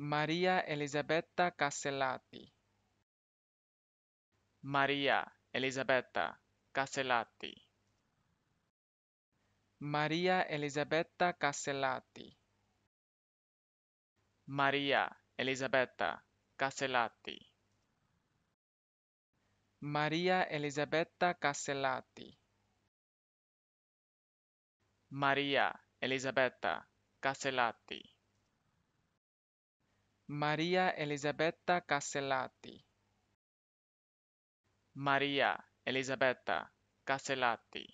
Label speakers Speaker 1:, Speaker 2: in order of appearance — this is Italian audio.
Speaker 1: Maria Elisabetta Castellatti
Speaker 2: Maria Elisabetta Castellatti
Speaker 1: Maria Elisabetta Castellatti
Speaker 2: Maria Elisabetta Castellatti
Speaker 1: Maria Elisabetta Castellatti
Speaker 2: Maria Elisabetta Castellatti
Speaker 1: Maria Elisabetta Castellatti
Speaker 2: Maria Elisabetta Castellatti